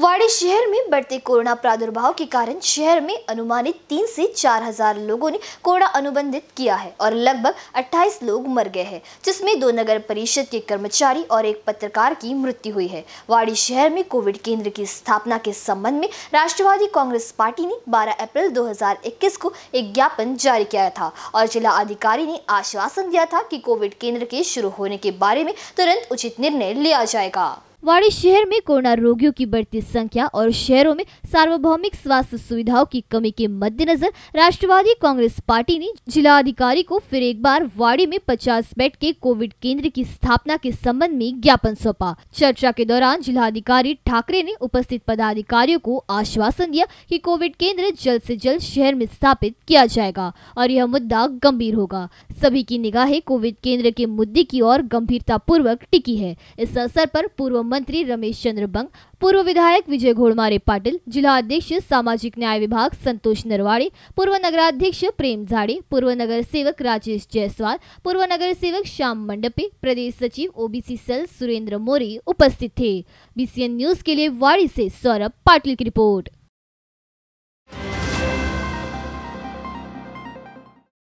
वाड़ी शहर में बढ़ते कोरोना प्रादुर्भाव के कारण शहर में अनुमानित तीन से चार हजार लोगों ने कोरोना अनुबंधित किया है और लगभग 28 लोग मर गए हैं जिसमें दो नगर परिषद के कर्मचारी और एक पत्रकार की मृत्यु हुई है वाड़ी शहर में कोविड केंद्र की स्थापना के संबंध में राष्ट्रवादी कांग्रेस पार्टी ने बारह अप्रैल दो को एक ज्ञापन जारी किया था और जिला अधिकारी ने आश्वासन दिया था की कोविड केंद्र के शुरू होने के बारे में तुरंत उचित निर्णय लिया जाएगा वाड़ी शहर में कोरोना रोगियों की बढ़ती संख्या और शहरों में सार्वभौमिक स्वास्थ्य सुविधाओं की कमी के मद्देनजर राष्ट्रवादी कांग्रेस पार्टी ने जिला अधिकारी को फिर एक बार वाड़ी में 50 बेड के कोविड केंद्र की स्थापना के संबंध में ज्ञापन सौंपा चर्चा के दौरान जिलाधिकारी ठाकरे ने उपस्थित पदाधिकारियों को आश्वासन दिया की कोविड केंद्र जल्द ऐसी जल्द शहर में स्थापित किया जाएगा और यह मुद्दा गंभीर होगा सभी की निगाहें कोविड केंद्र के मुद्दे की ओर पूर्वक टिकी है इस अवसर पर पूर्व मंत्री रमेश चंद्र बंग पूर्व विधायक विजय घोड़मारे पाटिल जिला अध्यक्ष सामाजिक न्याय विभाग संतोष नरवाड़े पूर्व नगराध्यक्ष प्रेम झाड़े पूर्व नगर सेवक राजेश जायसवाल पूर्व नगर सेवक श्याम मंडपे प्रदेश सचिव ओबीसी सेल सुरेंद्र मोरे उपस्थित थे बीसीएन न्यूज के लिए वाड़ी से सौरभ पाटिल की रिपोर्ट